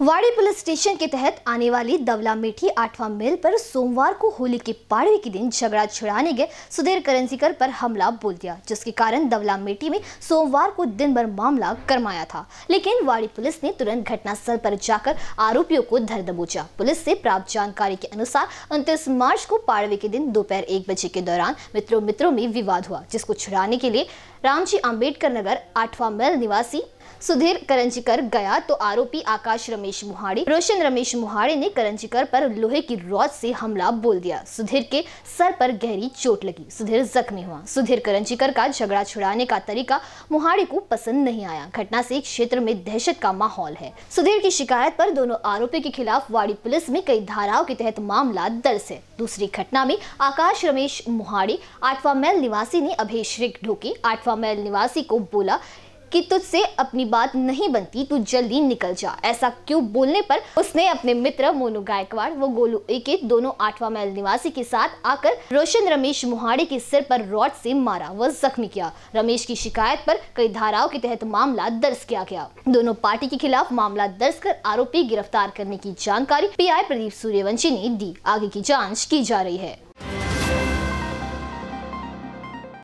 वाड़ी police station के तहत आने वाली दवला मेठी आठवां मेल पर सोमवार को होली के पाड़वे के दिन झगड़ा छुड़ाने गए सुधीर करंसीकर पर हमला बोल दिया जिसके कारण दवला मेठी में सोमवार को दिन भर मामला करमाया था लेकिन वाड़ी पुलिस ने तुरंत घटनास्थल पर जाकर आरोपियों को धर दबोचा पुलिस से प्राप्त जानकारी के अनुसार उन्तीस मार्च को पाड़वे के दिन दोपहर एक बजे के दौरान मित्रों मित्रों में विवाद हुआ जिसको छुड़ाने के लिए रामजी अम्बेडकर नगर आठवां मेल निवासी सुधीर करंजीकर गया तो आरोपी आकाश रमेश मुहाड़ी रोशन रमेश मुहाड़ी ने करंजीकर पर लोहे की रॉड से हमला बोल दिया सुधीर के सर पर गहरी चोट लगी सुधीर जख्मी हुआ सुधीर करंजीकर का झगड़ा छुड़ाने का तरीका मुहाड़ी को पसंद नहीं आया घटना से क्षेत्र में दहशत का माहौल है सुधीर की शिकायत पर दोनों आरोपी के खिलाफ वाड़ी पुलिस में कई धाराओं के तहत मामला दर्ज है दूसरी घटना में आकाश रमेश मुहाड़ी आठवा मैल निवासी ने अभिषेक ढोके आठवा मैल निवासी को बोला कि तुझसे अपनी बात नहीं बनती तू जल्दी निकल जा ऐसा क्यों बोलने पर उसने अपने मित्र मोनू गायकवाड़ व गोलू एके दोनों आठवा महल निवासी के साथ आकर रोशन रमेश मुहाड़े के सिर पर रॉड से मारा व जख्मी किया रमेश की शिकायत पर कई धाराओं के तहत मामला दर्ज किया गया दोनों पार्टी के खिलाफ मामला दर्ज कर आरोपी गिरफ्तार करने की जानकारी पी प्रदीप सूर्यवंशी ने दी आगे की जाँच की जा रही है